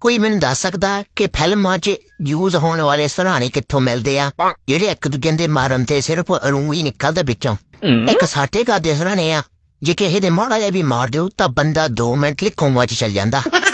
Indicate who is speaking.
Speaker 1: ਕੋਈ ਮੈਨੂੰ ਦੱਸ ਸਕਦਾ ਕਿ ਫਿਲਮਾਂ 'ਚ ਯੂਜ਼ ਹੋਣ ਵਾਲੇ ਸਰਾਣੇ ਕਿੱਥੋਂ ਮਿਲਦੇ ਆ ਜਿਹੜੇ ਇੱਕ ਦੂਜੇ ਦੇ ਮਾਰਨ ਤੇ ਸਿਰਫ ਰੂਹ ਹੀ ਨਿਕਲਦਾ ਵਿੱਚੋਂ ਇੱਕ ਸਾਟੇ ਕਾ ਦੇ ਨੇ ਆ ਜੇ ਕਿਸੇ ਦੇ ਮਾੜਾ ਜਿਹਾ ਵੀ ਮਾਰ ਦਿਓ ਤਾਂ ਬੰਦਾ 2 ਮਿੰਟ ਲਈ ਕੋਮਾ 'ਚ ਚਲ ਜਾਂਦਾ